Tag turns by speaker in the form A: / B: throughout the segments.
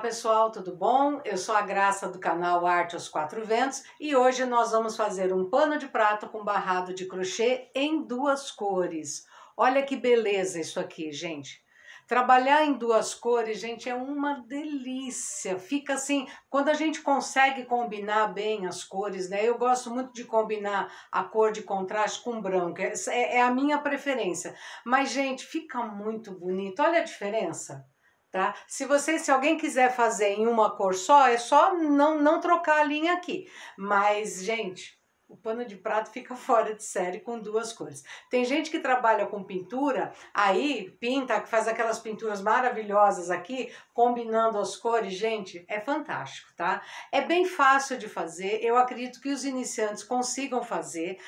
A: Olá pessoal, tudo bom? Eu sou a Graça do canal Arte aos Quatro Ventos e hoje nós vamos fazer um pano de prato com barrado de crochê em duas cores. Olha que beleza isso aqui, gente. Trabalhar em duas cores, gente, é uma delícia. Fica assim, quando a gente consegue combinar bem as cores, né? Eu gosto muito de combinar a cor de contraste com branco, é, é a minha preferência. Mas, gente, fica muito bonito. Olha a diferença tá? Se você, se alguém quiser fazer em uma cor só, é só não não trocar a linha aqui. Mas, gente, o pano de prato fica fora de série com duas cores. Tem gente que trabalha com pintura, aí pinta, faz aquelas pinturas maravilhosas aqui, combinando as cores, gente, é fantástico, tá? É bem fácil de fazer, eu acredito que os iniciantes consigam fazer,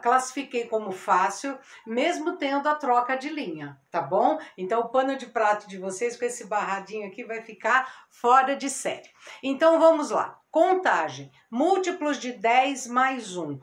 A: classifiquei como fácil, mesmo tendo a troca de linha, tá bom? Então o pano de prato de vocês com esse barradinho aqui vai ficar fora de série. Então vamos lá. Contagem: múltiplos de 10 mais 1.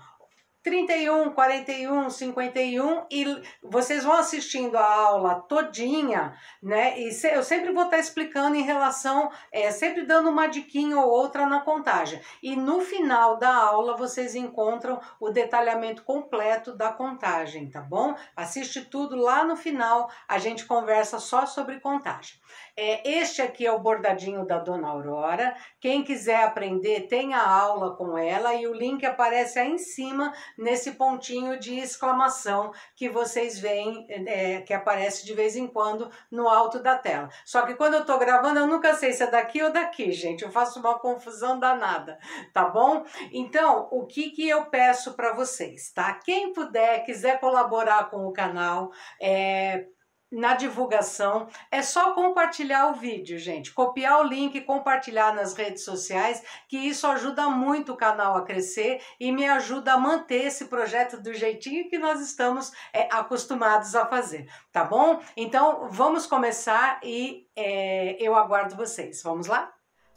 A: 31, 41, 51 e vocês vão assistindo a aula todinha, né? E se, eu sempre vou estar tá explicando em relação, é, sempre dando uma diquinha ou outra na contagem. E no final da aula vocês encontram o detalhamento completo da contagem, tá bom? Assiste tudo lá no final, a gente conversa só sobre contagem. É, este aqui é o bordadinho da Dona Aurora. Quem quiser aprender, tem a aula com ela e o link aparece aí em cima nesse pontinho de exclamação que vocês veem, é, que aparece de vez em quando no alto da tela. Só que quando eu tô gravando, eu nunca sei se é daqui ou daqui, gente. Eu faço uma confusão danada, tá bom? Então, o que que eu peço para vocês, tá? Quem puder, quiser colaborar com o canal, é, na divulgação. É só compartilhar o vídeo, gente. Copiar o link, compartilhar nas redes sociais, que isso ajuda muito o canal a crescer e me ajuda a manter esse projeto do jeitinho que nós estamos é, acostumados a fazer, tá bom? Então, vamos começar e é, eu aguardo vocês. Vamos lá?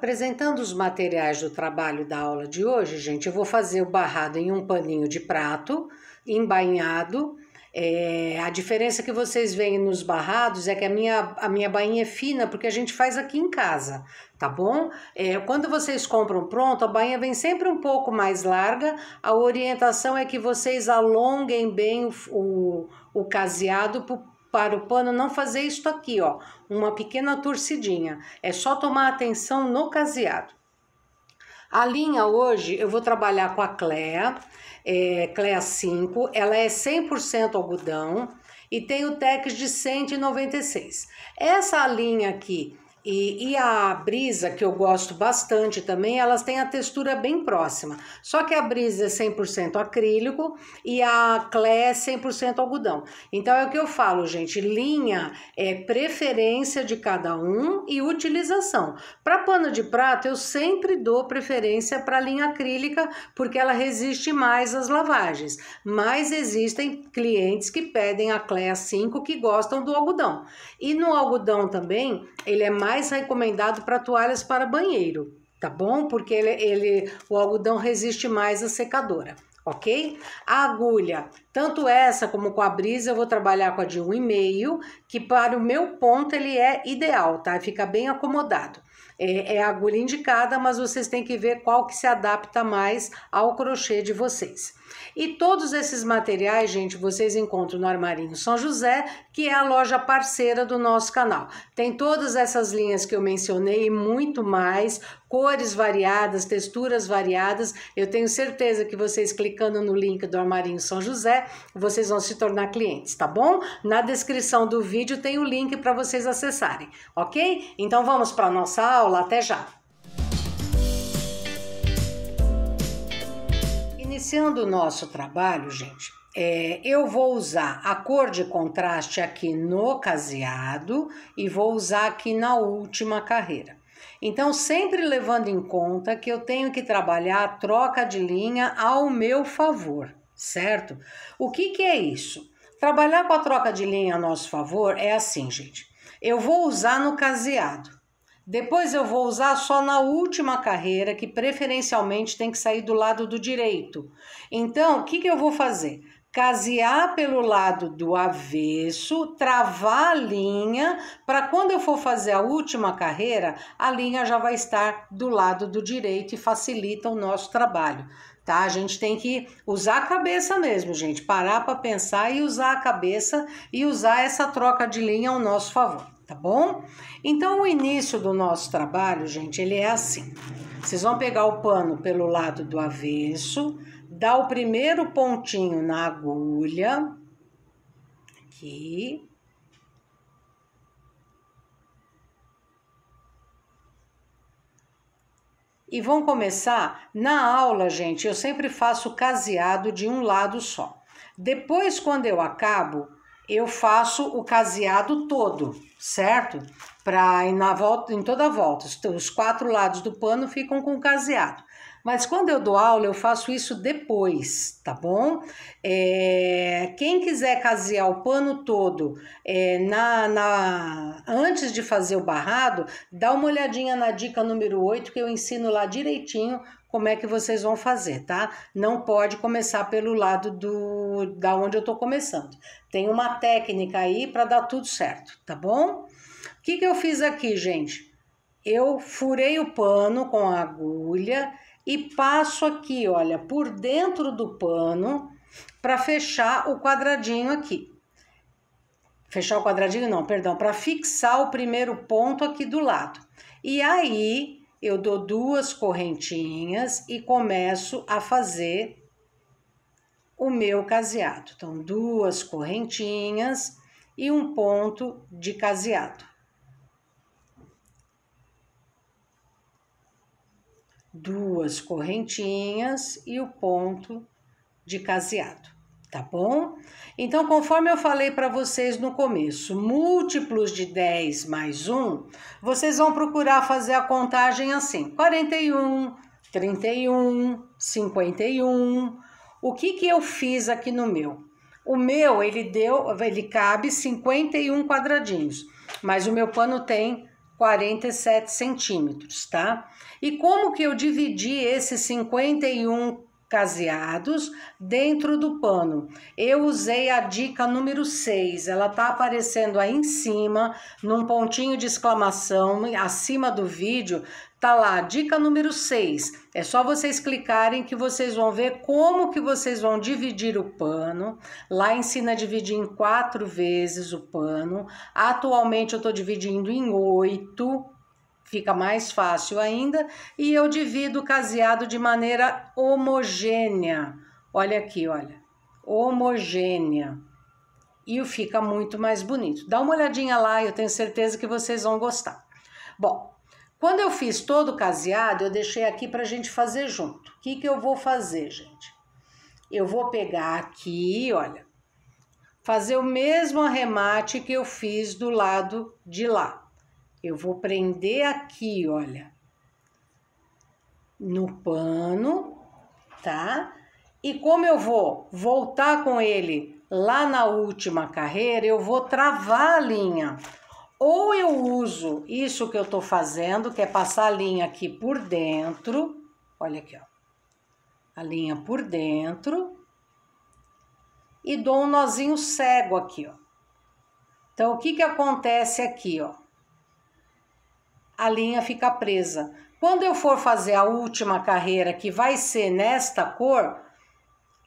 A: Apresentando os materiais do trabalho da aula de hoje, gente, eu vou fazer o barrado em um paninho de prato, embainhado. É, a diferença que vocês veem nos barrados é que a minha, a minha bainha é fina, porque a gente faz aqui em casa, tá bom? É, quando vocês compram pronto, a bainha vem sempre um pouco mais larga. A orientação é que vocês alonguem bem o, o, o caseado para o pano não fazer isto aqui, ó, uma pequena torcidinha. É só tomar atenção no caseado. A linha hoje eu vou trabalhar com a Clea, é, Clea 5, ela é 100% algodão e tem o TEX de 196. Essa linha aqui e, e, a brisa, que eu gosto bastante também, elas têm a textura bem próxima. Só que a brisa é 100% acrílico e a Clé é 100% algodão. Então é o que eu falo, gente: linha é preferência de cada um e utilização. Para pano de prato, eu sempre dou preferência para linha acrílica, porque ela resiste mais às lavagens. Mas existem clientes que pedem a Clé 5 que gostam do algodão. E no algodão também, ele é mais mais recomendado para toalhas para banheiro, tá bom? Porque ele, ele, o algodão resiste mais à secadora, ok? A agulha, tanto essa como com a brisa, eu vou trabalhar com a de 1,5, que para o meu ponto ele é ideal, tá? Fica bem acomodado. É, é a agulha indicada, mas vocês têm que ver qual que se adapta mais ao crochê de vocês. E todos esses materiais, gente, vocês encontram no Armarinho São José, que é a loja parceira do nosso canal. Tem todas essas linhas que eu mencionei e muito mais, cores variadas, texturas variadas. Eu tenho certeza que vocês clicando no link do Armarinho São José, vocês vão se tornar clientes, tá bom? Na descrição do vídeo tem o link para vocês acessarem, ok? Então vamos para nossa aula, até já. iniciando o nosso trabalho, gente, é, eu vou usar a cor de contraste aqui no caseado e vou usar aqui na última carreira. Então, sempre levando em conta que eu tenho que trabalhar a troca de linha ao meu favor, certo? O que, que é isso? Trabalhar com a troca de linha a nosso favor é assim, gente. Eu vou usar no caseado. Depois eu vou usar só na última carreira, que preferencialmente tem que sair do lado do direito. Então, o que, que eu vou fazer? Casear pelo lado do avesso, travar a linha, para quando eu for fazer a última carreira, a linha já vai estar do lado do direito e facilita o nosso trabalho tá? A gente tem que usar a cabeça mesmo, gente, parar para pensar e usar a cabeça e usar essa troca de linha ao nosso favor tá bom? Então, o início do nosso trabalho, gente, ele é assim. Vocês vão pegar o pano pelo lado do avesso, dar o primeiro pontinho na agulha, aqui. E vão começar na aula, gente. Eu sempre faço caseado de um lado só. Depois, quando eu acabo, eu faço o caseado todo, certo? Para na volta, em toda a volta, os quatro lados do pano ficam com o caseado. Mas quando eu dou aula, eu faço isso depois, tá bom? É, quem quiser casear o pano todo é, na, na, antes de fazer o barrado, dá uma olhadinha na dica número 8 que eu ensino lá direitinho como é que vocês vão fazer, tá? Não pode começar pelo lado do da onde eu tô começando. Tem uma técnica aí para dar tudo certo, tá bom? O que que eu fiz aqui, gente? Eu furei o pano com a agulha e passo aqui, olha, por dentro do pano para fechar o quadradinho aqui. Fechar o quadradinho não, perdão, para fixar o primeiro ponto aqui do lado. E aí eu dou duas correntinhas e começo a fazer o meu caseado. Então, duas correntinhas e um ponto de caseado. Duas correntinhas e o ponto de caseado tá bom? Então, conforme eu falei para vocês no começo, múltiplos de 10 mais 1, vocês vão procurar fazer a contagem assim: 41, 31, 51. O que que eu fiz aqui no meu? O meu, ele deu, ele cabe 51 quadradinhos, mas o meu pano tem 47 centímetros, tá? E como que eu dividi esses 51 caseados dentro do pano. Eu usei a dica número 6, ela tá aparecendo aí em cima, num pontinho de exclamação, acima do vídeo, tá lá, dica número 6. É só vocês clicarem que vocês vão ver como que vocês vão dividir o pano. Lá ensina a dividir em quatro vezes o pano. Atualmente eu tô dividindo em oito, fica mais fácil ainda, e eu divido o caseado de maneira homogênea. Olha aqui, olha, homogênea. E fica muito mais bonito. Dá uma olhadinha lá, eu tenho certeza que vocês vão gostar. Bom, quando eu fiz todo o caseado, eu deixei aqui para a gente fazer junto. O que, que eu vou fazer, gente? Eu vou pegar aqui, olha, fazer o mesmo arremate que eu fiz do lado de lá. Eu vou prender aqui, olha, no pano, tá? E como eu vou voltar com ele lá na última carreira, eu vou travar a linha. Ou eu uso isso que eu tô fazendo, que é passar a linha aqui por dentro, olha aqui, ó. A linha por dentro e dou um nozinho cego aqui, ó. Então, o que que acontece aqui, ó? a linha fica presa. Quando eu for fazer a última carreira, que vai ser nesta cor,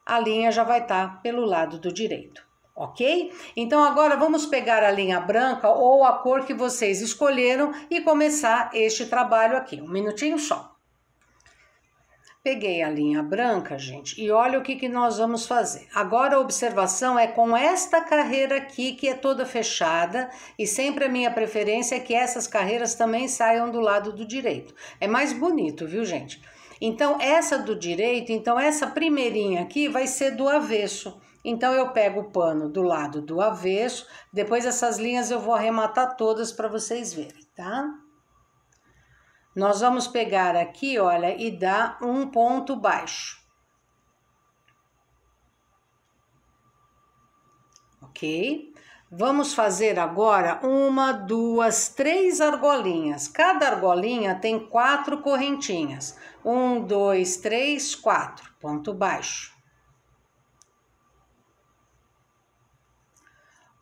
A: a linha já vai estar tá pelo lado do direito, ok? Então agora vamos pegar a linha branca ou a cor que vocês escolheram e começar este trabalho aqui. Um minutinho só. Peguei a linha branca, gente, e olha o que, que nós vamos fazer. Agora a observação é com esta carreira aqui, que é toda fechada, e sempre a minha preferência é que essas carreiras também saiam do lado do direito. É mais bonito, viu, gente? Então, essa do direito, então essa primeirinha aqui vai ser do avesso. Então, eu pego o pano do lado do avesso, depois essas linhas eu vou arrematar todas para vocês verem, tá? Nós vamos pegar aqui, olha, e dar um ponto baixo. Ok? Vamos fazer agora uma, duas, três argolinhas. Cada argolinha tem quatro correntinhas. Um, dois, três, quatro. Ponto baixo.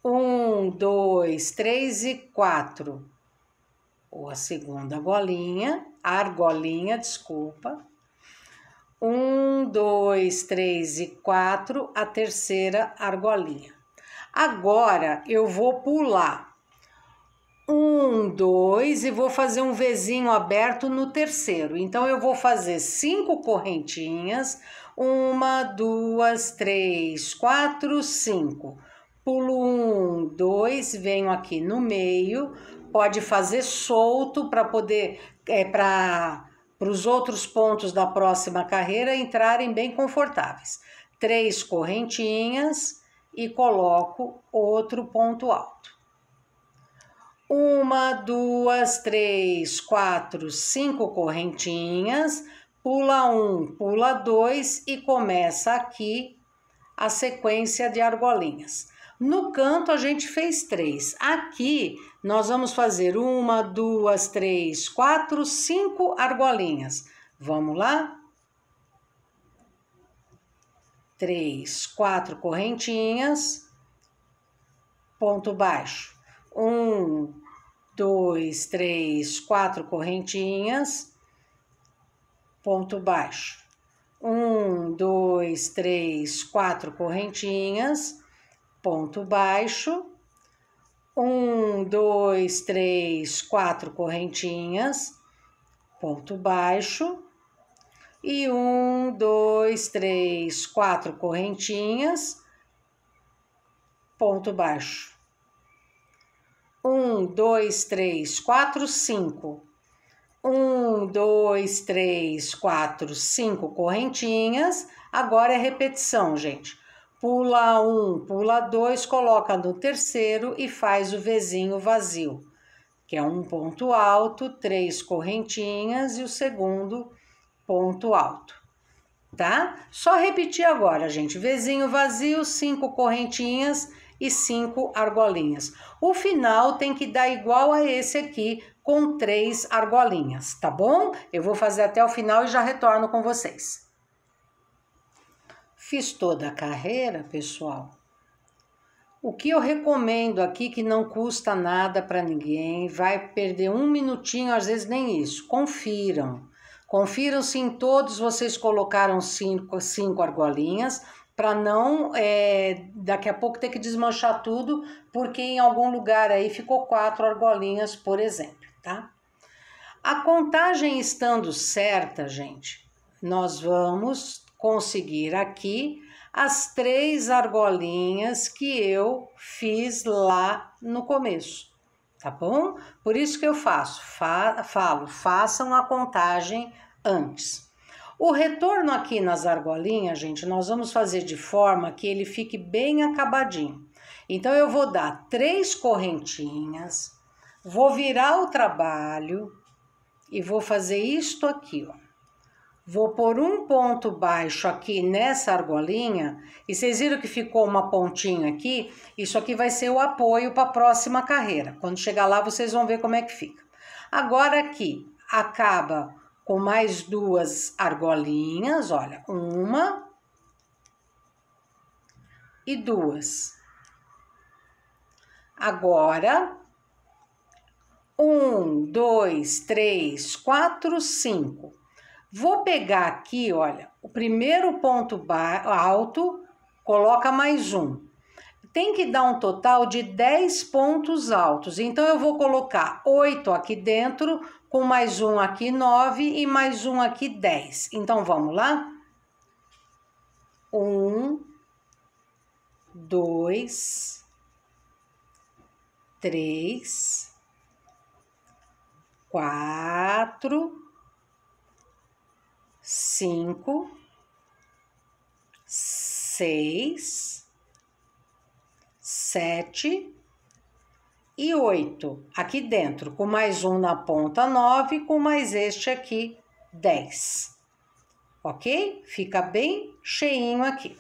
A: Um, dois, três e quatro ou a segunda bolinha, argolinha, desculpa. Um, dois, três e quatro, a terceira argolinha. Agora eu vou pular. Um, dois, e vou fazer um vizinho aberto no terceiro. Então, eu vou fazer cinco correntinhas. Uma, duas, três, quatro, cinco pulo um, dois, venho aqui no meio, pode fazer solto para poder, é, para os outros pontos da próxima carreira entrarem bem confortáveis. Três correntinhas e coloco outro ponto alto. Uma, duas, três, quatro, cinco correntinhas, pula um, pula dois e começa aqui a sequência de argolinhas no canto a gente fez três. Aqui nós vamos fazer uma, duas, três, quatro, cinco argolinhas. Vamos lá? Três, quatro correntinhas, ponto baixo. Um, dois, três, quatro correntinhas, ponto baixo. Um, dois, três, quatro correntinhas ponto baixo, um, dois, três, quatro correntinhas, ponto baixo, e um, dois, três, quatro correntinhas, ponto baixo. Um, dois, três, quatro, cinco. Um, dois, três, quatro, cinco correntinhas. Agora é repetição, gente pula um, pula dois, coloca no terceiro e faz o vizinho vazio, que é um ponto alto, três correntinhas e o segundo ponto alto, tá? Só repetir agora, gente: vizinho vazio, cinco correntinhas e cinco argolinhas. O final tem que dar igual a esse aqui, com três argolinhas, tá bom? Eu vou fazer até o final e já retorno com vocês. Fiz toda a carreira, pessoal. O que eu recomendo aqui que não custa nada para ninguém, vai perder um minutinho, às vezes nem isso. Confiram. Confiram se em todos vocês colocaram cinco, cinco argolinhas para não é, daqui a pouco ter que desmanchar tudo, porque em algum lugar aí ficou quatro argolinhas, por exemplo, tá? A contagem estando certa, gente, nós vamos conseguir aqui as três argolinhas que eu fiz lá no começo, tá bom? Por isso que eu faço, fa falo, façam a contagem antes. O retorno aqui nas argolinhas, gente, nós vamos fazer de forma que ele fique bem acabadinho. Então, eu vou dar três correntinhas, vou virar o trabalho e vou fazer isto aqui, ó. Vou pôr um ponto baixo aqui nessa argolinha, e vocês viram que ficou uma pontinha aqui? Isso aqui vai ser o apoio para a próxima carreira. Quando chegar lá, vocês vão ver como é que fica. Agora aqui, acaba com mais duas argolinhas, olha, uma e duas. Agora, um, dois, três, quatro, cinco. Vou pegar aqui, olha, o primeiro ponto alto, coloca mais um. Tem que dar um total de 10 pontos altos. Então, eu vou colocar 8 aqui dentro, com mais um aqui 9 e mais um aqui 10. Então, vamos lá? 1, 2, 3, 4, cinco, seis, sete e oito aqui dentro, com mais um na ponta nove, com mais este aqui dez, ok? Fica bem cheinho aqui.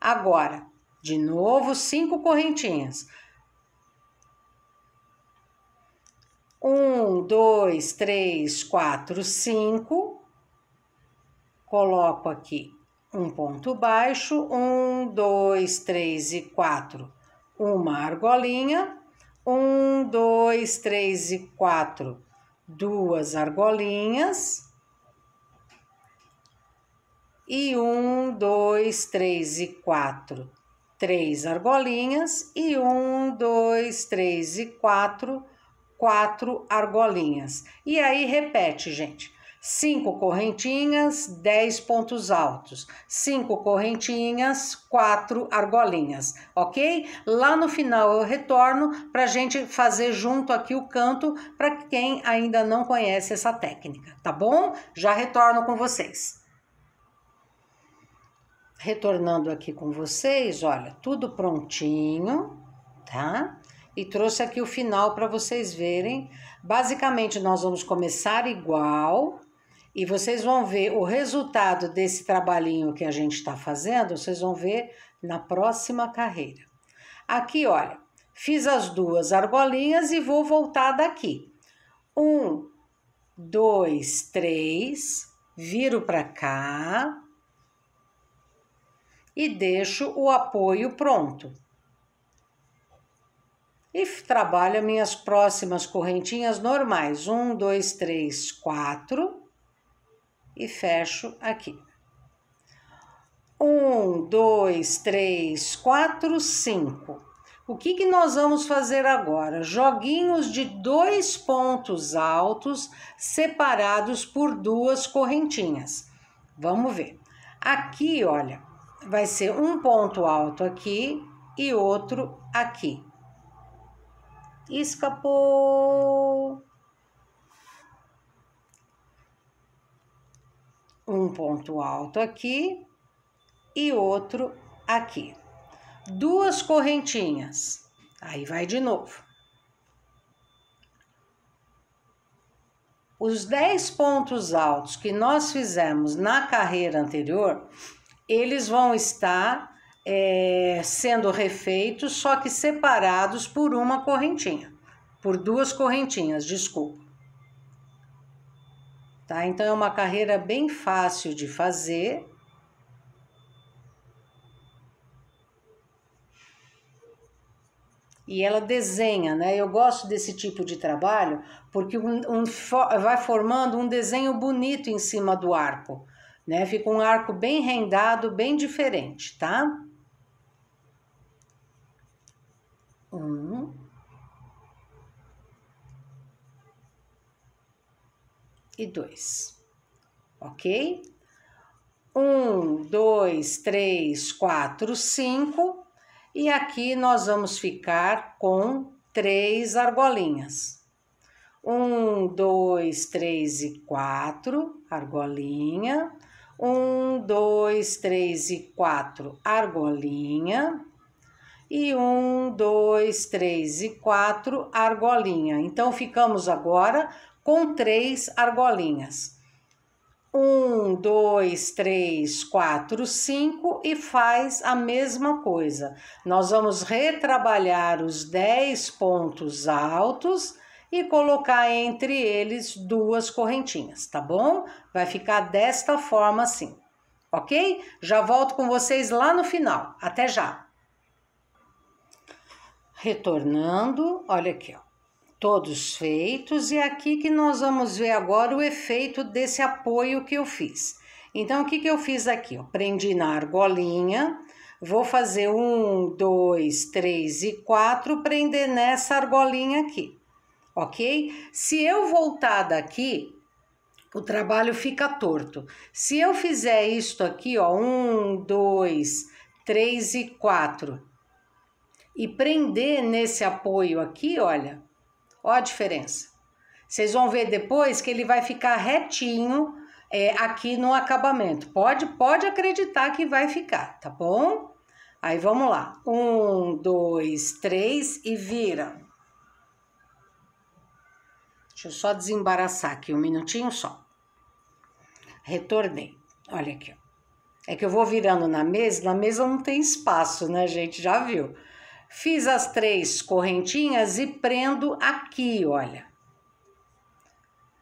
A: Agora, de novo, cinco correntinhas. Um, dois, três, quatro, cinco coloco aqui um ponto baixo, um, dois, três e quatro, uma argolinha, um, dois, três e quatro, duas argolinhas, e um, dois, três e quatro, três argolinhas, e um, dois, três e quatro, quatro argolinhas. E aí repete, gente 5 correntinhas, 10 pontos altos. 5 correntinhas, 4 argolinhas, ok? Lá no final eu retorno para a gente fazer junto aqui o canto para quem ainda não conhece essa técnica, tá bom? Já retorno com vocês. Retornando aqui com vocês, olha, tudo prontinho, tá? e trouxe aqui o final para vocês verem. Basicamente, nós vamos começar igual, e vocês vão ver o resultado desse trabalhinho que a gente está fazendo, vocês vão ver na próxima carreira. Aqui, olha, fiz as duas argolinhas e vou voltar daqui. Um, dois, três, viro para cá e deixo o apoio pronto. E trabalho minhas próximas correntinhas normais. Um, dois, três, quatro e fecho aqui. Um, dois, três, quatro, cinco. O que, que nós vamos fazer agora? Joguinhos de dois pontos altos separados por duas correntinhas. Vamos ver. Aqui, olha, vai ser um ponto alto aqui e outro aqui. Escapou! um ponto alto aqui e outro aqui. Duas correntinhas. Aí vai de novo. Os 10 pontos altos que nós fizemos na carreira anterior, eles vão estar é, sendo refeitos, só que separados por uma correntinha, por duas correntinhas, desculpa. Tá? Então é uma carreira bem fácil de fazer. E ela desenha, né? Eu gosto desse tipo de trabalho porque um, um, vai formando um desenho bonito em cima do arco, né? Fica um arco bem rendado, bem diferente, tá? Um, e dois, ok? Um, dois, três, quatro, cinco, e aqui nós vamos ficar com três argolinhas. Um, dois, três e quatro, argolinha. Um, dois, três e quatro, argolinha e um, dois, três e quatro argolinha. Então, ficamos agora com três argolinhas. Um, dois, três, quatro, cinco e faz a mesma coisa. Nós vamos retrabalhar os dez pontos altos e colocar entre eles duas correntinhas, tá bom? Vai ficar desta forma assim, ok? Já volto com vocês lá no final. Até já! Retornando, olha aqui, ó todos feitos e aqui que nós vamos ver agora o efeito desse apoio que eu fiz. Então, o que, que eu fiz aqui? Eu prendi na argolinha, vou fazer um, dois, três e quatro, prender nessa argolinha aqui, ok? Se eu voltar daqui, o trabalho fica torto. Se eu fizer isto aqui, ó, um, dois, três e quatro, e prender nesse apoio aqui, olha, Olha a diferença. Vocês vão ver depois que ele vai ficar retinho é, aqui no acabamento. Pode, pode acreditar que vai ficar, tá bom? Aí vamos lá. Um, dois, três e vira. Deixa eu só desembaraçar aqui um minutinho só. Retornei. Olha aqui, ó. É que eu vou virando na mesa, na mesa não tem espaço, né, gente? Já viu? Fiz as três correntinhas e prendo aqui, olha.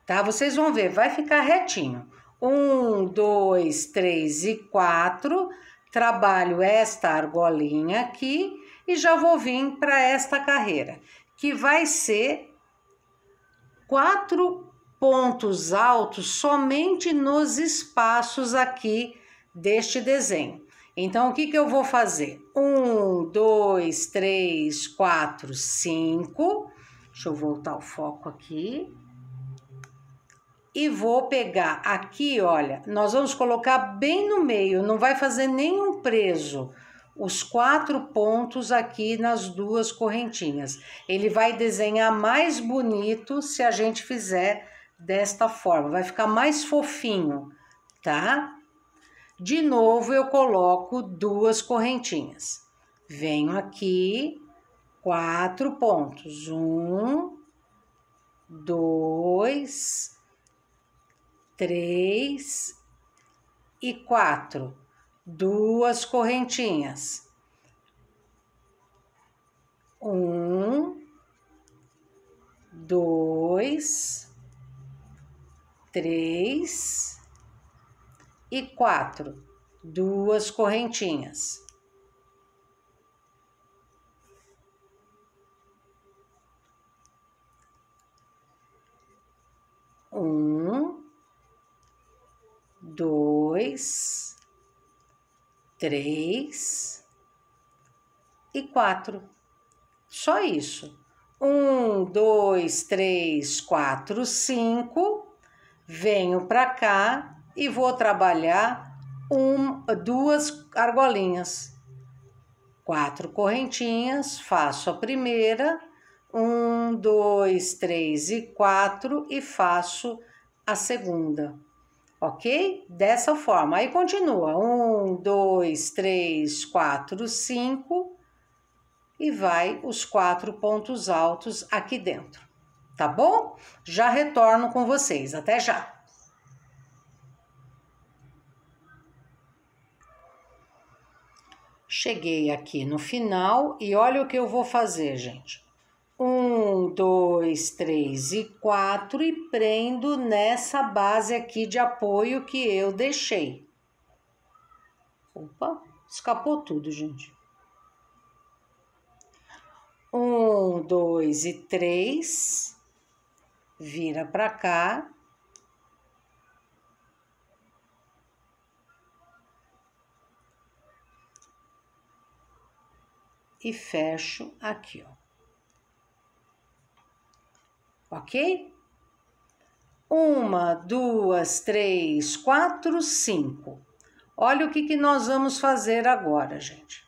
A: Tá? Vocês vão ver, vai ficar retinho. Um, dois, três e quatro. Trabalho esta argolinha aqui e já vou vir para esta carreira, que vai ser quatro pontos altos somente nos espaços aqui deste desenho. Então, o que, que eu vou fazer? Um, dois, três, quatro, cinco. Deixa eu voltar o foco aqui. E vou pegar aqui, olha, nós vamos colocar bem no meio, não vai fazer nenhum preso os quatro pontos aqui nas duas correntinhas. Ele vai desenhar mais bonito se a gente fizer desta forma, vai ficar mais fofinho, tá? De novo, eu coloco duas correntinhas. Venho aqui, quatro pontos. Um, dois, três e quatro. Duas correntinhas. Um, dois, três e quatro, duas correntinhas. Um, dois, três e quatro. Só isso. Um, dois, três, quatro, cinco. Venho para cá, e vou trabalhar um, duas argolinhas. Quatro correntinhas, faço a primeira, um, dois, três e quatro, e faço a segunda, ok? Dessa forma. Aí continua: um, dois, três, quatro, cinco, e vai os quatro pontos altos aqui dentro, tá bom? Já retorno com vocês. Até já! Cheguei aqui no final e olha o que eu vou fazer, gente. Um, dois, três e quatro e prendo nessa base aqui de apoio que eu deixei. Opa, escapou tudo, gente. Um, dois e três, vira para cá e fecho aqui, ó. Ok? Uma, duas, três, quatro, cinco. Olha o que, que nós vamos fazer agora, gente.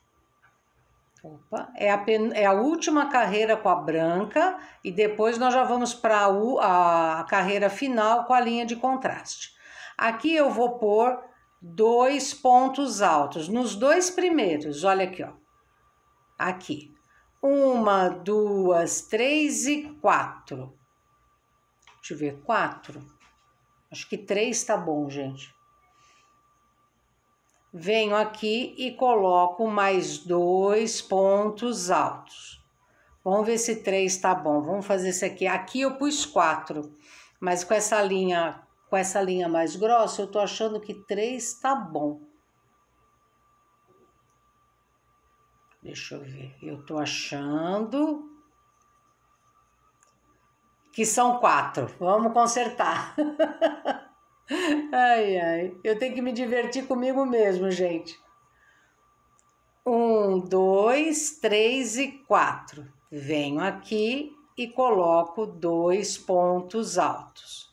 A: Opa, é a, pen, é a última carreira com a branca e depois nós já vamos para a, a carreira final com a linha de contraste. Aqui eu vou pôr dois pontos altos, nos dois primeiros, olha aqui, ó aqui. Uma, duas, três e quatro. Deixa eu ver, quatro. Acho que três tá bom, gente. Venho aqui e coloco mais dois pontos altos. Vamos ver se três tá bom. Vamos fazer isso aqui. Aqui eu pus quatro, mas com essa linha, com essa linha mais grossa, eu tô achando que três tá bom. Deixa eu ver. Eu tô achando que são quatro. Vamos consertar. ai, ai. Eu tenho que me divertir comigo mesmo, gente. Um, dois, três e quatro. Venho aqui e coloco dois pontos altos.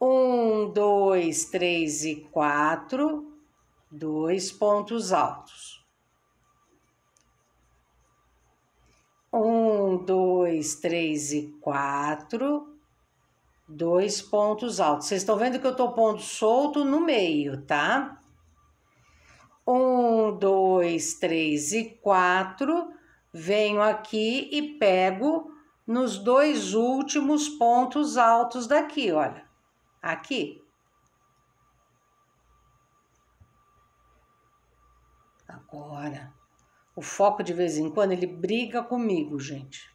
A: Um, dois, três e quatro dois pontos altos. Um, dois, três e quatro, dois pontos altos. Vocês estão vendo que eu estou pondo solto no meio, tá? Um, dois, três e quatro, venho aqui e pego nos dois últimos pontos altos daqui, olha, aqui. agora. O foco de vez em quando ele briga comigo, gente.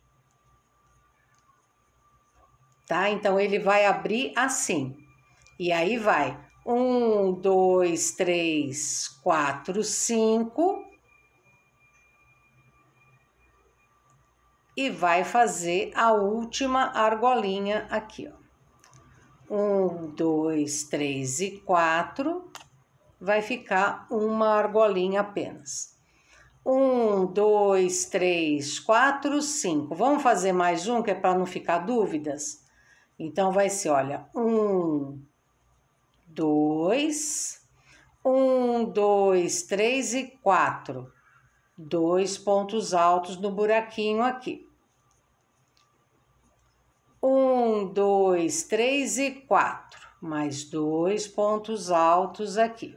A: Tá? Então ele vai abrir assim. E aí vai um, dois, três, quatro, cinco. E vai fazer a última argolinha aqui, ó. Um, dois, três e quatro vai ficar uma argolinha apenas. Um, dois, três, quatro, cinco. Vamos fazer mais um, que é para não ficar dúvidas? Então, vai ser, olha, um, dois, um, dois, três e quatro. Dois pontos altos no buraquinho aqui. Um, dois, três e quatro. Mais dois pontos altos aqui.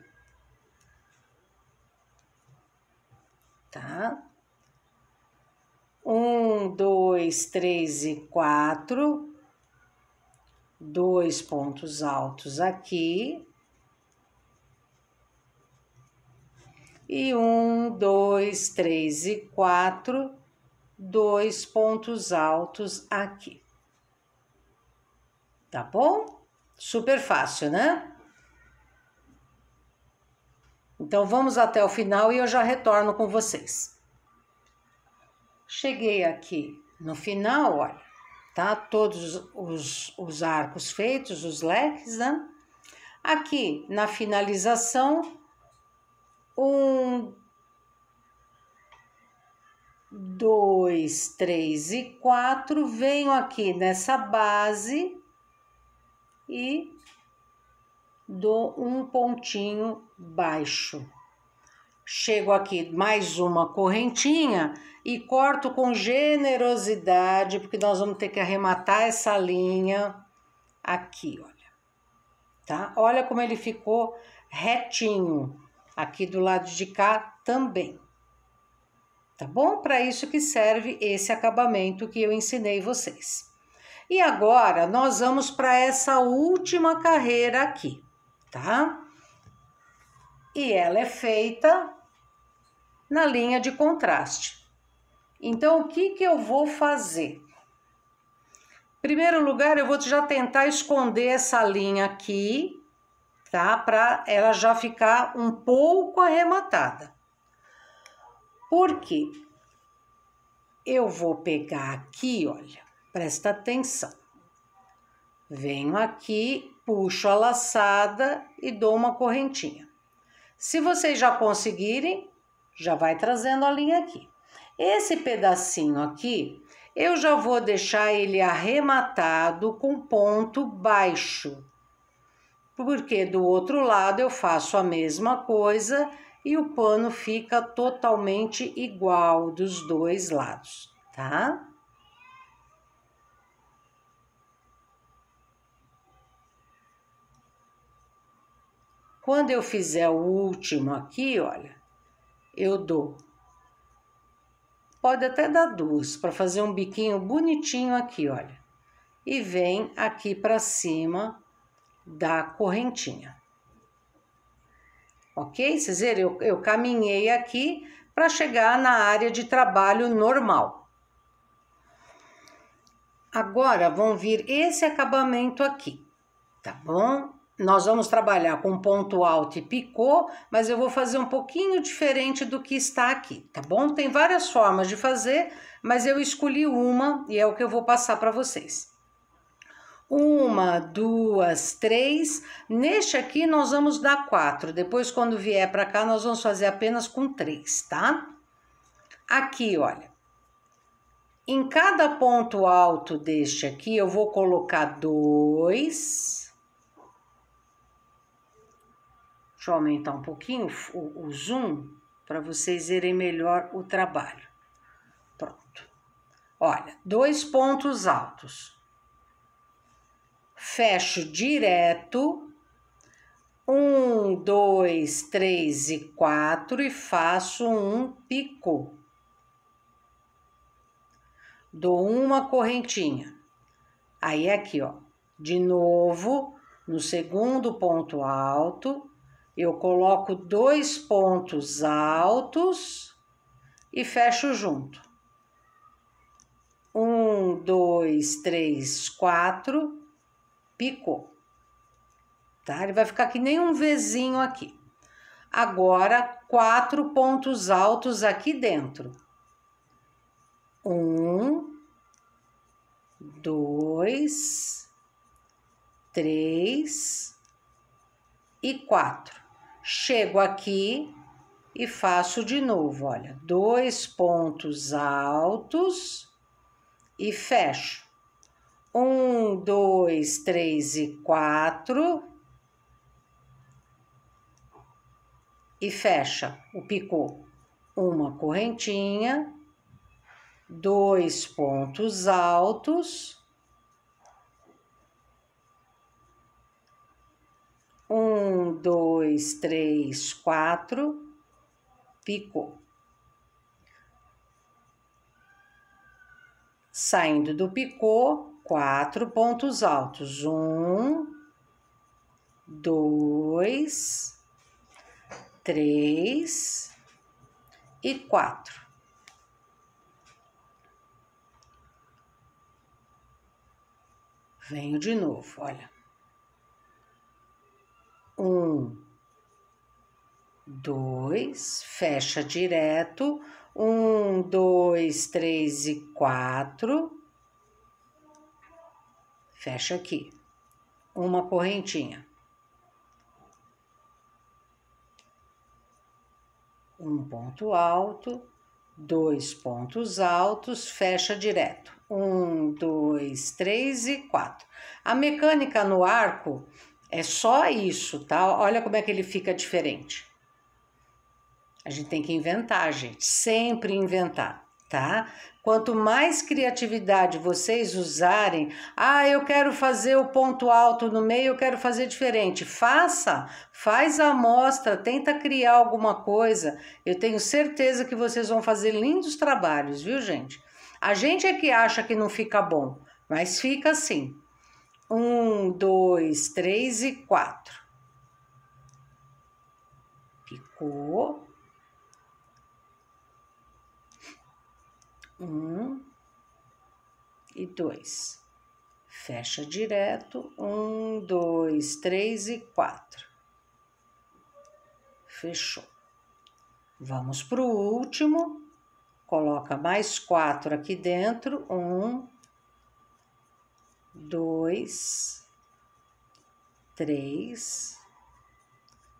A: tá? Um, dois, três e quatro. Dois pontos altos aqui. E um, dois, três e quatro. Dois pontos altos aqui. Tá bom? Super fácil, né? Então vamos até o final e eu já retorno com vocês. Cheguei aqui no final, olha, tá? Todos os, os arcos feitos, os leques, né? Aqui na finalização, um, dois, três e quatro, venho aqui nessa base e dou um pontinho baixo. Chego aqui mais uma correntinha e corto com generosidade, porque nós vamos ter que arrematar essa linha aqui, olha. Tá? Olha como ele ficou retinho. Aqui do lado de cá também. Tá bom? Para isso que serve esse acabamento que eu ensinei vocês. E agora nós vamos para essa última carreira aqui, tá? e ela é feita na linha de contraste. Então, o que, que eu vou fazer? Em primeiro lugar, eu vou já tentar esconder essa linha aqui, tá? Para ela já ficar um pouco arrematada. Porque eu vou pegar aqui, olha, presta atenção. Venho aqui, puxo a laçada e dou uma correntinha. Se vocês já conseguirem, já vai trazendo a linha aqui. Esse pedacinho aqui, eu já vou deixar ele arrematado com ponto baixo. Porque do outro lado eu faço a mesma coisa e o pano fica totalmente igual dos dois lados, tá? Quando eu fizer o último aqui, olha, eu dou. Pode até dar duas para fazer um biquinho bonitinho aqui, olha. E vem aqui para cima da correntinha. Ok? Vocês viram? Eu, eu caminhei aqui para chegar na área de trabalho normal. Agora vão vir esse acabamento aqui, tá bom? Nós vamos trabalhar com ponto alto e picô, mas eu vou fazer um pouquinho diferente do que está aqui, tá bom? Tem várias formas de fazer, mas eu escolhi uma e é o que eu vou passar para vocês. Uma, duas, três. Neste aqui nós vamos dar quatro. Depois, quando vier para cá, nós vamos fazer apenas com três, tá? Aqui, olha. Em cada ponto alto deste aqui, eu vou colocar dois Deixa eu aumentar um pouquinho o, o zoom para vocês verem melhor o trabalho. Pronto. Olha, dois pontos altos. Fecho direto. Um, dois, três e quatro e faço um pico. Dou uma correntinha. Aí aqui, ó, de novo, no segundo ponto alto, eu coloco dois pontos altos e fecho junto. Um, dois, três, quatro, picou. Tá? Ele vai ficar que nem um vizinho aqui. Agora, quatro pontos altos aqui dentro. Um, dois, três e quatro chego aqui e faço de novo, olha, dois pontos altos e fecho. Um, dois, três e quatro. E fecha o picô. Uma correntinha, dois pontos altos Um, dois, três, quatro, Pico. Saindo do picô, quatro pontos altos. Um, dois, três e quatro. Venho de novo, olha um, dois, fecha direto, um, dois, três e quatro, fecha aqui, uma correntinha. Um ponto alto, dois pontos altos, fecha direto. Um, dois, três e quatro. A mecânica no arco é só isso, tá? Olha como é que ele fica diferente. A gente tem que inventar, gente, sempre inventar, tá? Quanto mais criatividade vocês usarem, ah, eu quero fazer o ponto alto no meio, eu quero fazer diferente. Faça, faz a amostra, tenta criar alguma coisa. Eu tenho certeza que vocês vão fazer lindos trabalhos, viu, gente? A gente é que acha que não fica bom, mas fica assim. Um, dois, três e quatro. Picou. Um e dois. Fecha direto. Um, dois, três e quatro. Fechou. Vamos para o último. Coloca mais quatro aqui dentro. Um, dois, três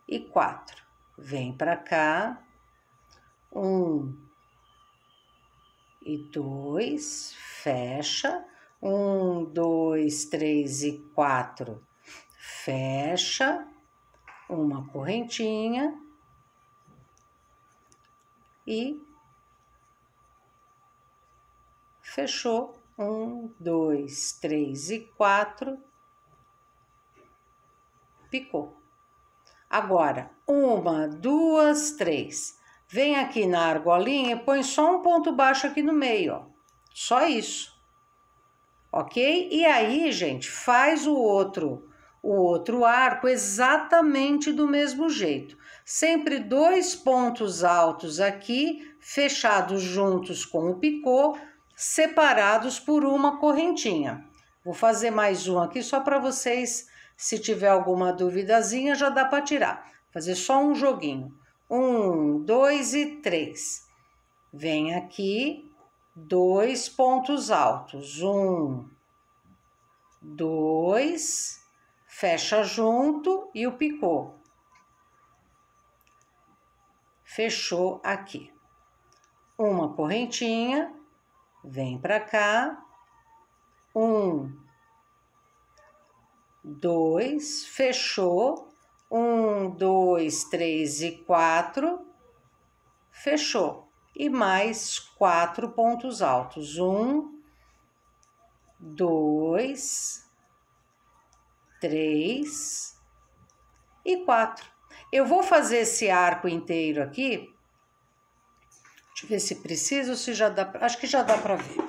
A: e quatro. Vem para cá, um e dois, fecha, um, dois, três e quatro, fecha, uma correntinha e fechou um, dois, três e quatro. Picou. Agora, uma, duas, três. Vem aqui na argolinha e põe só um ponto baixo aqui no meio, ó. Só isso. Ok? E aí, gente, faz o outro o outro arco exatamente do mesmo jeito. Sempre dois pontos altos aqui, fechados juntos com o picô, separados por uma correntinha. Vou fazer mais um aqui só para vocês, se tiver alguma duvidazinha, já dá para tirar. Vou fazer só um joguinho. Um, dois e três. Vem aqui, dois pontos altos. Um, dois, fecha junto e o picô. Fechou aqui. Uma correntinha, Vem para cá. Um, dois, fechou. Um, dois, três e quatro, fechou. E mais quatro pontos altos. Um, dois, três e quatro. Eu vou fazer esse arco inteiro aqui Deixa eu ver se precisa ou se já dá. Pra... Acho que já dá para ver.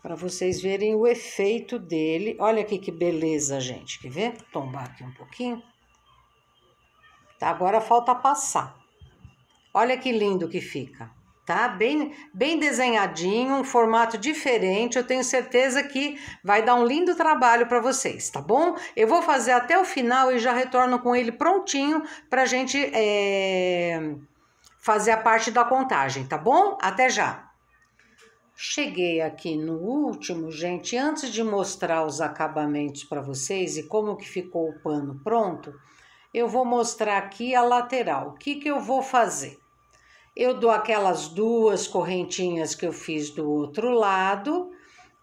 A: Para vocês verem o efeito dele. Olha aqui que beleza, gente. Quer ver? tombar aqui um pouquinho. Tá, agora falta passar. Olha que lindo que fica tá? Bem, bem desenhadinho, um formato diferente. Eu tenho certeza que vai dar um lindo trabalho para vocês, tá bom? Eu vou fazer até o final e já retorno com ele prontinho para a gente é, fazer a parte da contagem, tá bom? Até já! Cheguei aqui no último, gente, antes de mostrar os acabamentos para vocês e como que ficou o pano pronto, eu vou mostrar aqui a lateral. O que que eu vou fazer? eu dou aquelas duas correntinhas que eu fiz do outro lado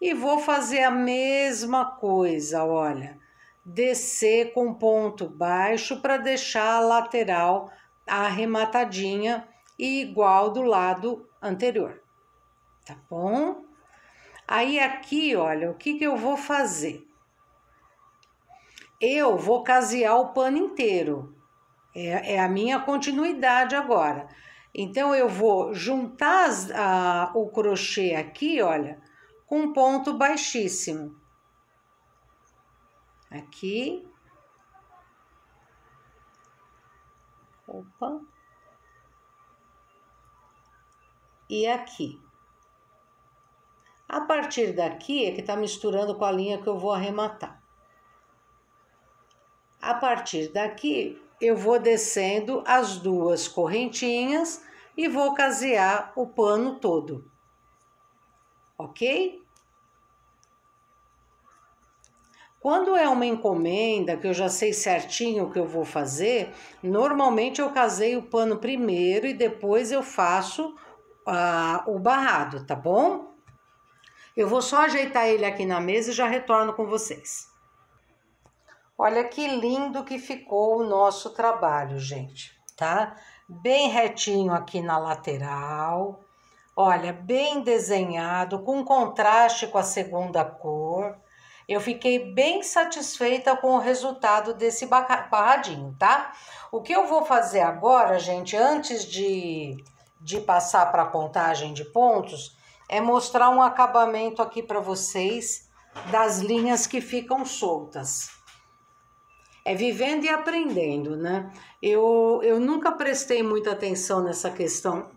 A: e vou fazer a mesma coisa, olha. Descer com ponto baixo para deixar a lateral arrematadinha e igual do lado anterior, tá bom? Aí aqui, olha, o que que eu vou fazer? Eu vou casear o pano inteiro. É, é a minha continuidade agora. Então, eu vou juntar a, o crochê aqui, olha, com um ponto baixíssimo. Aqui. Opa. E aqui. A partir daqui é que tá misturando com a linha que eu vou arrematar. A partir daqui, eu vou descendo as duas correntinhas e vou casear o pano todo, ok? Quando é uma encomenda que eu já sei certinho o que eu vou fazer, normalmente eu caseio o pano primeiro e depois eu faço ah, o barrado, tá bom? Eu vou só ajeitar ele aqui na mesa e já retorno com vocês. Olha que lindo que ficou o nosso trabalho, gente, tá? bem retinho aqui na lateral. Olha, bem desenhado, com contraste com a segunda cor. Eu fiquei bem satisfeita com o resultado desse barradinho, tá? O que eu vou fazer agora, gente, antes de, de passar para a contagem de pontos, é mostrar um acabamento aqui para vocês das linhas que ficam soltas é vivendo e aprendendo, né? Eu, eu nunca prestei muita atenção nessa questão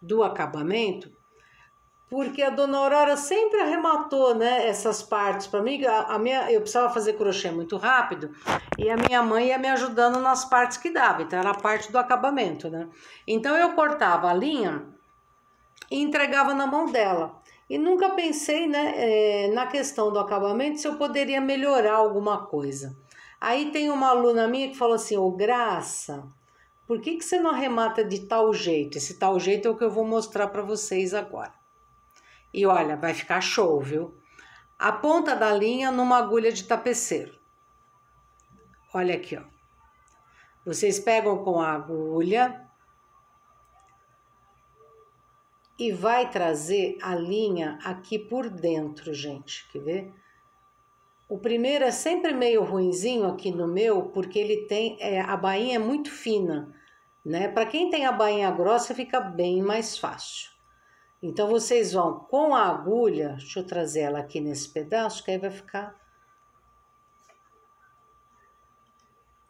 A: do acabamento, porque a dona Aurora sempre arrematou, né, essas partes para mim. A, a, minha, eu precisava fazer crochê muito rápido e a minha mãe ia me ajudando nas partes que dava, então era a parte do acabamento, né? Então eu cortava a linha e entregava na mão dela. E nunca pensei, né, é, na questão do acabamento se eu poderia melhorar alguma coisa. Aí tem uma aluna minha que falou assim: Ô oh, Graça, por que, que você não arremata de tal jeito? Esse tal jeito é o que eu vou mostrar para vocês agora. E olha, vai ficar show, viu? A ponta da linha numa agulha de tapeceiro. Olha aqui, ó. Vocês pegam com a agulha e vai trazer a linha aqui por dentro, gente. Quer ver? O primeiro é sempre meio ruinzinho aqui no meu, porque ele tem é, a bainha é muito fina, né? Para quem tem a bainha grossa fica bem mais fácil. Então vocês vão com a agulha, deixa eu trazer ela aqui nesse pedaço, que aí vai ficar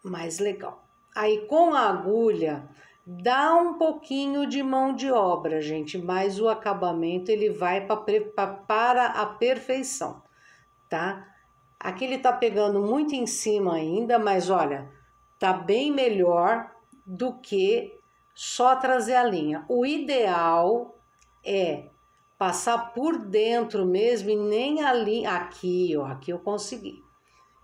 A: mais legal. Aí com a agulha dá um pouquinho de mão de obra, gente, mas o acabamento ele vai pra, pra, para a perfeição, tá? Aqui ele está pegando muito em cima ainda, mas olha, tá bem melhor do que só trazer a linha. O ideal é passar por dentro mesmo e nem a linha. Aqui, ó, aqui eu consegui.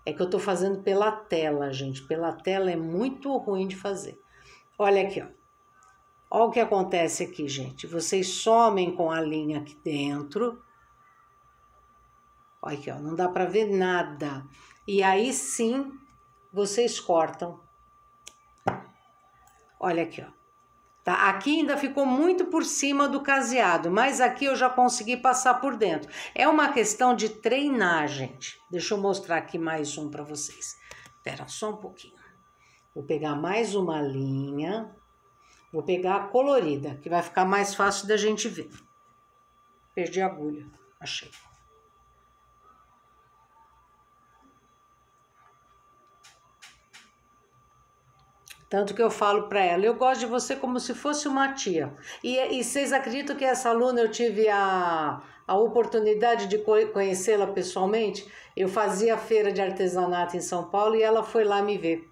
A: É que eu tô fazendo pela tela, gente. Pela tela é muito ruim de fazer. Olha aqui, ó. Olha o que acontece aqui, gente. Vocês somem com a linha aqui dentro Aqui, ó, não dá para ver nada. E aí sim, vocês cortam. Olha aqui, ó. Tá? Aqui ainda ficou muito por cima do caseado, mas aqui eu já consegui passar por dentro. É uma questão de treinar, gente. Deixa eu mostrar aqui mais um para vocês. Espera só um pouquinho. Vou pegar mais uma linha. Vou pegar a colorida, que vai ficar mais fácil da gente ver. Perdi a agulha. Achei. Tanto que eu falo para ela, eu gosto de você como se fosse uma tia. E, e vocês acreditam que essa aluna eu tive a, a oportunidade de conhecê-la pessoalmente? Eu fazia feira de artesanato em São Paulo e ela foi lá me ver.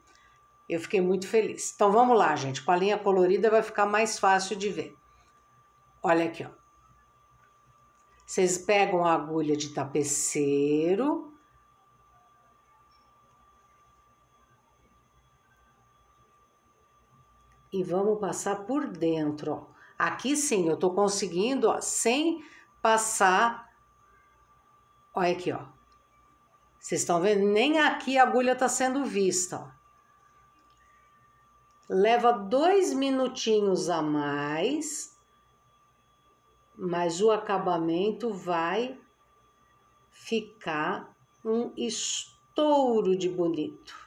A: Eu fiquei muito feliz. Então vamos lá, gente. Com a linha colorida vai ficar mais fácil de ver. Olha aqui, ó. Vocês pegam a agulha de tapeceiro e vamos passar por dentro. Ó. Aqui sim, eu tô conseguindo, ó, sem passar. Olha aqui, ó. Vocês estão vendo? Nem aqui a agulha tá sendo vista, ó. Leva dois minutinhos a mais, mas o acabamento vai ficar um estouro de bonito.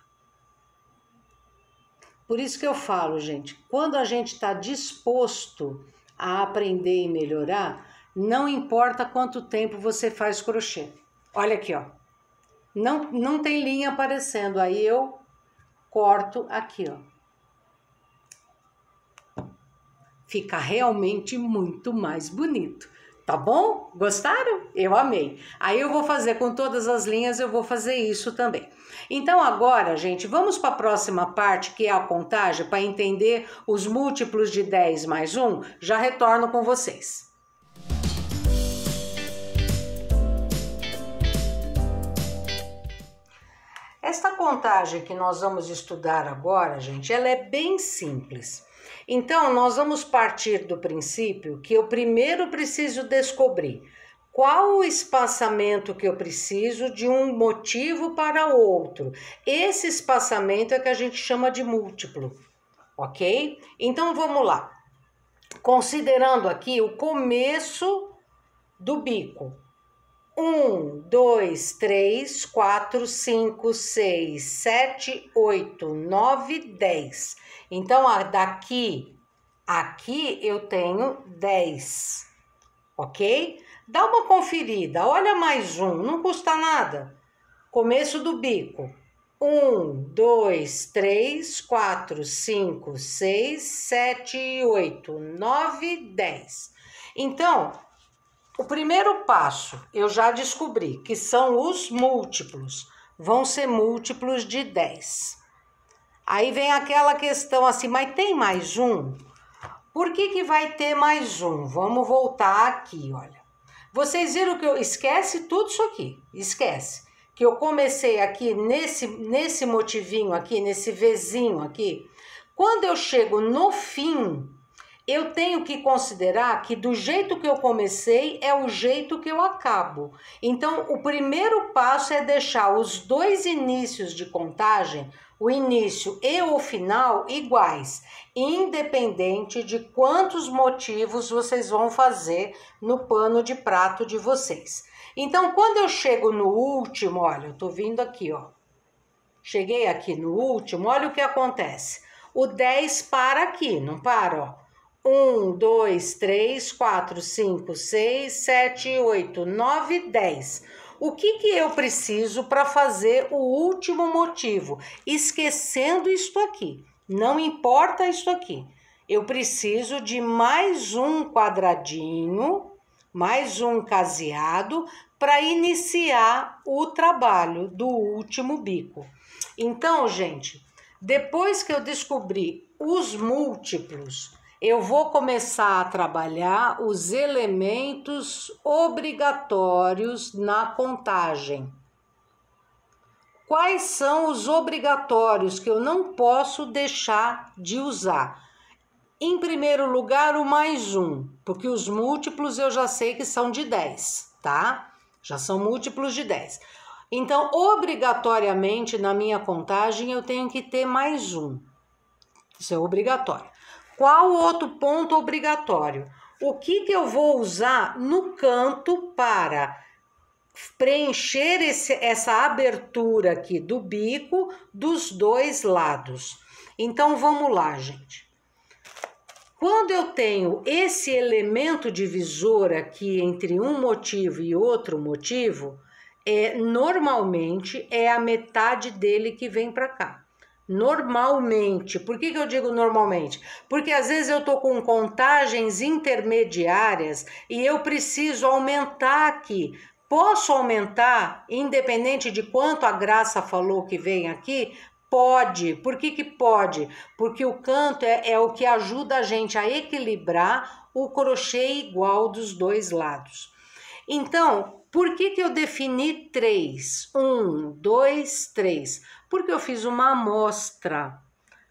A: Por isso que eu falo, gente, quando a gente está disposto a aprender e melhorar, não importa quanto tempo você faz crochê. Olha aqui, ó. Não, não tem linha aparecendo, aí eu corto aqui, ó. Fica realmente muito mais bonito. Tá bom? Gostaram? Eu amei. Aí eu vou fazer com todas as linhas, eu vou fazer isso também. Então agora, gente, vamos para a próxima parte, que é a contagem, para entender os múltiplos de 10 mais 1. Já retorno com vocês. Esta contagem que nós vamos estudar agora, gente, ela é bem simples. Então, nós vamos partir do princípio que eu primeiro preciso descobrir qual o espaçamento que eu preciso de um motivo para outro? Esse espaçamento é que a gente chama de múltiplo, ok? Então vamos lá. Considerando aqui o começo do bico, 1, 2, 3, 4, 5, 6, 7, 8, 9, 10. Então, daqui aqui eu tenho 10, ok? Dá uma conferida, olha mais um, não custa nada. Começo do bico. Um, dois, três, quatro, cinco, seis, sete, oito, nove, dez. Então, o primeiro passo eu já descobri que são os múltiplos. Vão ser múltiplos de 10. Aí vem aquela questão assim, mas tem mais um? Por que, que vai ter mais um? Vamos voltar aqui, olha. Vocês viram que eu esquece tudo isso aqui, esquece. Que eu comecei aqui nesse, nesse motivinho aqui, nesse vezinho aqui. Quando eu chego no fim, eu tenho que considerar que do jeito que eu comecei é o jeito que eu acabo. Então, o primeiro passo é deixar os dois inícios de contagem o início e o final iguais, independente de quantos motivos vocês vão fazer no pano de prato de vocês. Então, quando eu chego no último, olha, eu tô vindo aqui, ó. Cheguei aqui no último, olha o que acontece. O 10 para aqui, não para, ó. 1, 2, 3, 4, 5, 6, 7, 8, 9, 10. O que, que eu preciso para fazer o último motivo? Esquecendo isto aqui. Não importa isto aqui. Eu preciso de mais um quadradinho, mais um caseado, para iniciar o trabalho do último bico. Então, gente, depois que eu descobri os múltiplos, eu vou começar a trabalhar os elementos obrigatórios na contagem. Quais são os obrigatórios que eu não posso deixar de usar? Em primeiro lugar, o mais um, porque os múltiplos eu já sei que são de 10, tá? Já são múltiplos de 10. Então, obrigatoriamente, na minha contagem, eu tenho que ter mais um. Isso é obrigatório. Qual outro ponto obrigatório? O que, que eu vou usar no canto para preencher esse, essa abertura aqui do bico dos dois lados? Então vamos lá, gente. Quando eu tenho esse elemento divisor aqui entre um motivo e outro motivo, é, normalmente é a metade dele que vem para cá. Normalmente. Por que, que eu digo normalmente? Porque às vezes eu estou com contagens intermediárias e eu preciso aumentar aqui. Posso aumentar, independente de quanto a graça falou que vem aqui? Pode. Por que, que pode? Porque o canto é, é o que ajuda a gente a equilibrar o crochê igual dos dois lados. Então, por que, que eu defini três? Um, dois, três porque eu fiz uma amostra.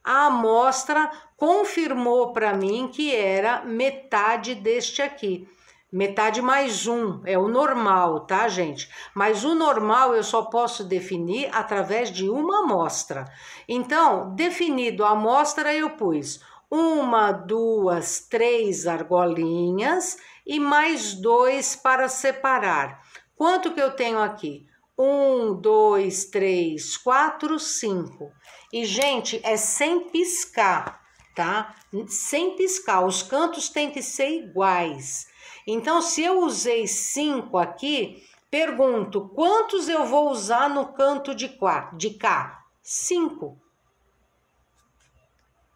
A: A amostra confirmou para mim que era metade deste aqui. Metade mais um é o normal, tá, gente? Mas o normal eu só posso definir através de uma amostra. Então, definido a amostra, eu pus uma, duas, três argolinhas e mais dois para separar. Quanto que eu tenho aqui? Um, dois, três, quatro, cinco. E, gente, é sem piscar, tá? Sem piscar. Os cantos têm que ser iguais. Então, se eu usei cinco aqui, pergunto quantos eu vou usar no canto de cá? De cá? Cinco.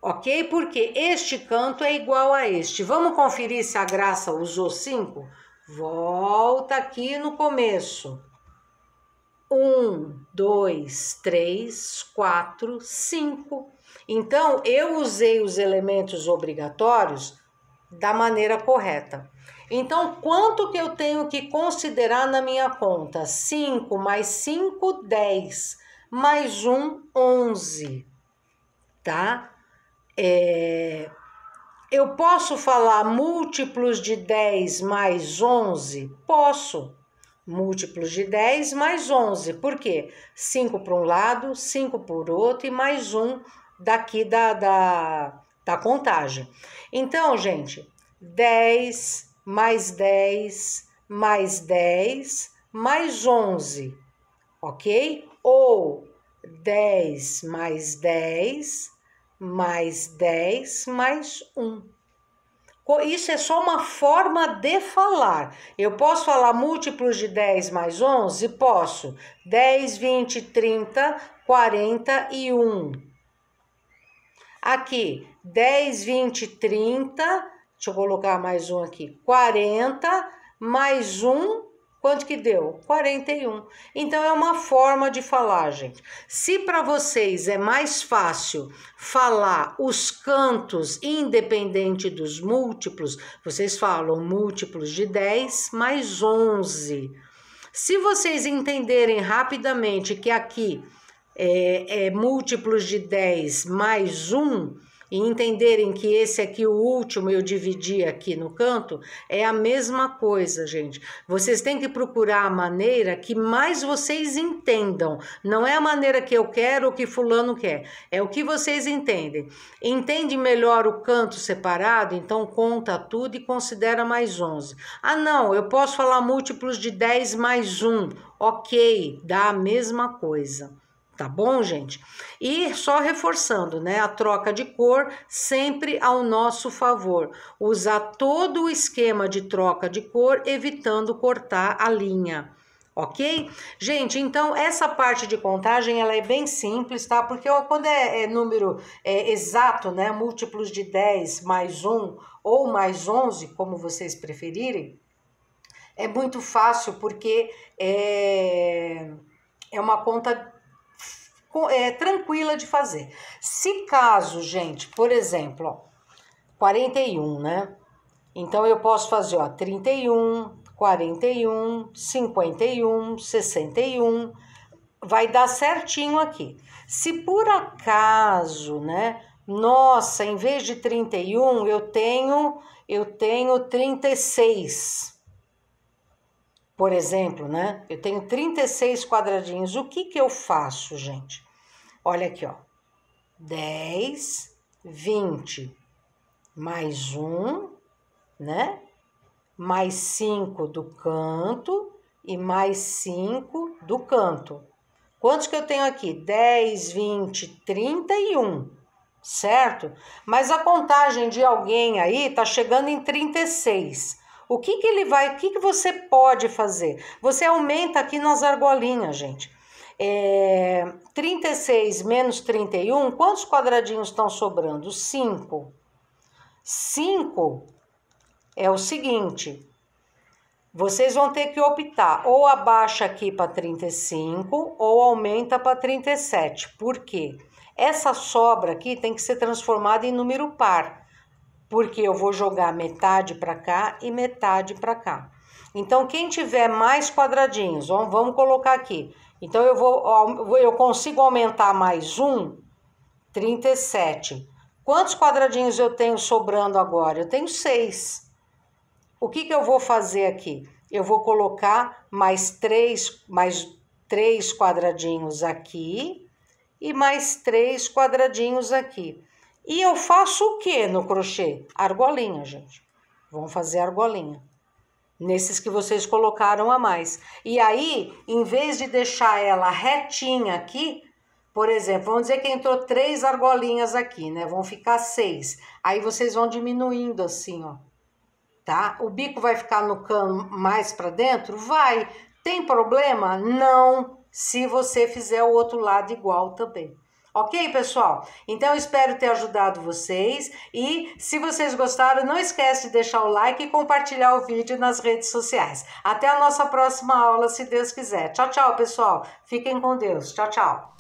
A: Ok? Porque este canto é igual a este. Vamos conferir se a graça usou cinco? Volta aqui no começo um, dois, três, quatro, cinco. Então, eu usei os elementos obrigatórios da maneira correta. Então, quanto que eu tenho que considerar na minha conta? 5 mais 5, 10, mais 1, um, 11, tá? É... Eu posso falar múltiplos de 10 mais 11? Posso múltiplos de 10 mais 11, por quê? 5 para um lado, 5 por outro e mais um daqui da, da, da contagem. Então, gente, 10 mais 10 mais 10 mais 11, ok? Ou 10 mais 10 mais 10 mais 1. Isso é só uma forma de falar. Eu posso falar múltiplos de 10 mais 11? Posso. 10, 20, 30, 40 e 1. Aqui, 10, 20, 30. Deixa eu colocar mais um aqui. 40 mais 1 Quanto que deu? 41. Então é uma forma de falar, gente. Se para vocês é mais fácil falar os cantos independente dos múltiplos, vocês falam múltiplos de 10 mais 11. Se vocês entenderem rapidamente que aqui é, é múltiplos de 10 mais 1, e entenderem que esse aqui, o último, eu dividi aqui no canto, é a mesma coisa, gente. Vocês têm que procurar a maneira que mais vocês entendam. Não é a maneira que eu quero ou que fulano quer, é o que vocês entendem. Entende melhor o canto separado, então conta tudo e considera mais 11. Ah, não, eu posso falar múltiplos de 10 mais 1. Ok, dá a mesma coisa. Tá bom, gente? E só reforçando, né? A troca de cor sempre ao nosso favor. Usar todo o esquema de troca de cor, evitando cortar a linha. Ok? Gente, então essa parte de contagem ela é bem simples, tá? Porque quando é, é número é, exato, né? Múltiplos de 10 mais 1 ou mais 11, como vocês preferirem, é muito fácil porque é, é uma conta é, tranquila de fazer. Se caso, gente, por exemplo, ó, 41, né? Então eu posso fazer ó, 31, 41, 51, 61, vai dar certinho aqui. Se por acaso, né? Nossa, em vez de 31, eu tenho eu tenho 36. Por exemplo, né? Eu tenho 36 quadradinhos. O que que eu faço, gente? Olha aqui, ó. 10, 20, mais um, né? Mais 5 do canto e mais 5 do canto. Quantos que eu tenho aqui? 10, 20, 31, certo? Mas a contagem de alguém aí tá chegando em 36. 36. O que, que ele vai, o que, que você pode fazer? Você aumenta aqui nas argolinhas, gente. É, 36 menos 31, quantos quadradinhos estão sobrando? 5. 5 é o seguinte, vocês vão ter que optar ou abaixa aqui para 35 ou aumenta para 37. Por quê? Essa sobra aqui tem que ser transformada em número par porque eu vou jogar metade para cá e metade para cá. Então, quem tiver mais quadradinhos, vamos colocar aqui. Então, eu, vou, eu consigo aumentar mais um, 37. Quantos quadradinhos eu tenho sobrando agora? Eu tenho seis. O que, que eu vou fazer aqui? Eu vou colocar mais três, mais três quadradinhos aqui e mais três quadradinhos aqui. E eu faço o que no crochê? Argolinha, gente. Vamos fazer argolinha. Nesses que vocês colocaram a mais. E aí, em vez de deixar ela retinha aqui, por exemplo, vamos dizer que entrou três argolinhas aqui, né? Vão ficar seis. Aí vocês vão diminuindo assim, ó. Tá? O bico vai ficar no cano mais para dentro? Vai. Tem problema? Não, se você fizer o outro lado igual também. Ok, pessoal? Então espero ter ajudado vocês e se vocês gostaram, não esquece de deixar o like e compartilhar o vídeo nas redes sociais. Até a nossa próxima aula, se Deus quiser. Tchau, tchau, pessoal. Fiquem com Deus. Tchau, tchau.